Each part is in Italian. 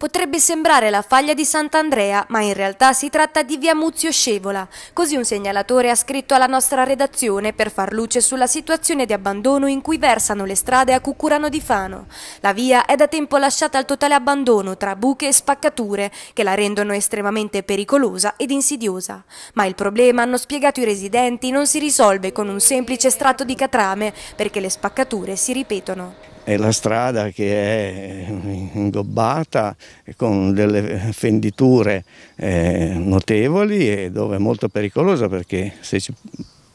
Potrebbe sembrare la faglia di Sant'Andrea, ma in realtà si tratta di via Muzio Scevola. Così un segnalatore ha scritto alla nostra redazione per far luce sulla situazione di abbandono in cui versano le strade a Cucurano di Fano. La via è da tempo lasciata al totale abbandono tra buche e spaccature che la rendono estremamente pericolosa ed insidiosa. Ma il problema, hanno spiegato i residenti, non si risolve con un semplice strato di catrame perché le spaccature si ripetono è la strada che è ingobbata con delle fenditure eh, notevoli e dove è molto pericolosa perché se ci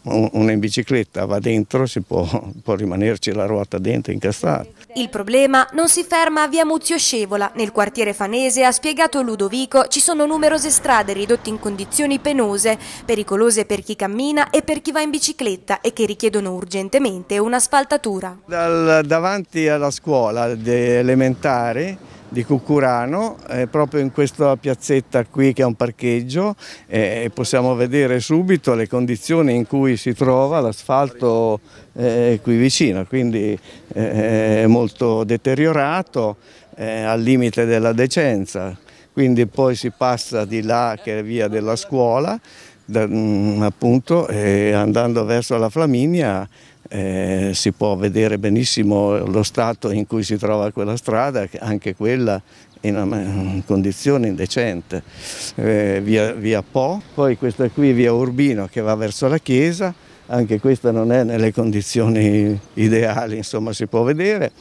una in bicicletta va dentro, si può, può rimanerci la ruota dentro incastrata. Il problema non si ferma a via Muzio Scevola. Nel quartiere fanese, ha spiegato Ludovico, ci sono numerose strade ridotte in condizioni penose, pericolose per chi cammina e per chi va in bicicletta e che richiedono urgentemente un'asfaltatura. Dal, davanti alla scuola elementare di Cucurano, eh, proprio in questa piazzetta qui che è un parcheggio eh, possiamo vedere subito le condizioni in cui si trova l'asfalto eh, qui vicino, quindi eh, è molto deteriorato, eh, al limite della decenza, quindi poi si passa di là che è via della scuola, da, mh, mm, appunto, andando verso la Flaminia eh, si può vedere benissimo lo stato in cui si trova quella strada, anche quella in una eh, condizione indecente, eh, via, via Po, poi questa qui via Urbino che va verso la chiesa, anche questa non è nelle condizioni ideali, insomma si può vedere,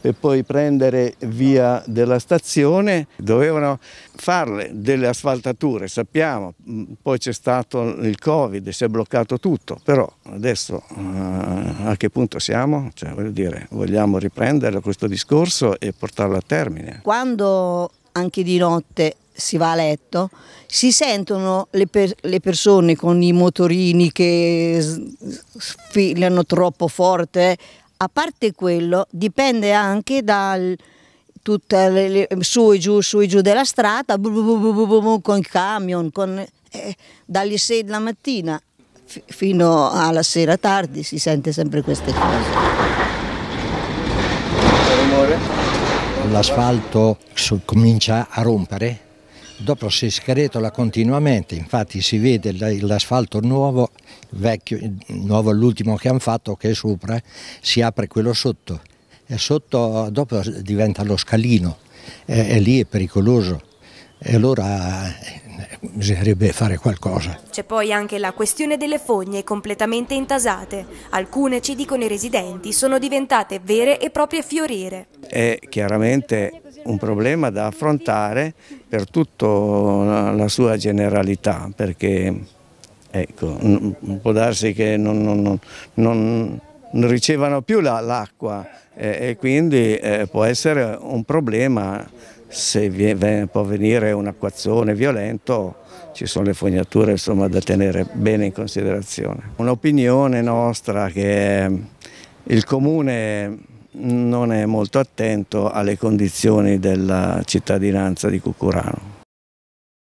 per poi prendere via della stazione dovevano farle delle asfaltature, sappiamo, mm, poi c'è stato il Covid, si è bloccato tutto, però adesso eh, a che punto siamo? Cioè, voglio dire, vogliamo riprendere questo discorso e portarlo a termine. Quando anche di notte si va a letto, si sentono le, per le persone con i motorini che sfilano troppo forte, eh. a parte quello dipende anche dal tutta le, le, su e giù, su e giù della strada, bu bu bu con il camion, con, eh, dalle 6 della mattina fino alla sera tardi si sente sempre queste cose. L'asfalto comincia a rompere dopo si scaretola continuamente, infatti si vede l'asfalto nuovo, vecchio, nuovo l'ultimo che hanno fatto che è sopra, si apre quello sotto e sotto dopo diventa lo scalino e, e lì è pericoloso e allora eh, bisognerebbe fare qualcosa. C'è poi anche la questione delle fogne completamente intasate. Alcune, ci dicono i residenti, sono diventate vere e proprie fioriere. È chiaramente un problema da affrontare per tutta la sua generalità, perché ecco, può darsi che non, non, non, non ricevano più l'acqua eh, e quindi eh, può essere un problema se viene, può venire un acquazzone violento ci sono le fognature insomma, da tenere bene in considerazione. Un'opinione nostra che il comune non è molto attento alle condizioni della cittadinanza di Cucurano.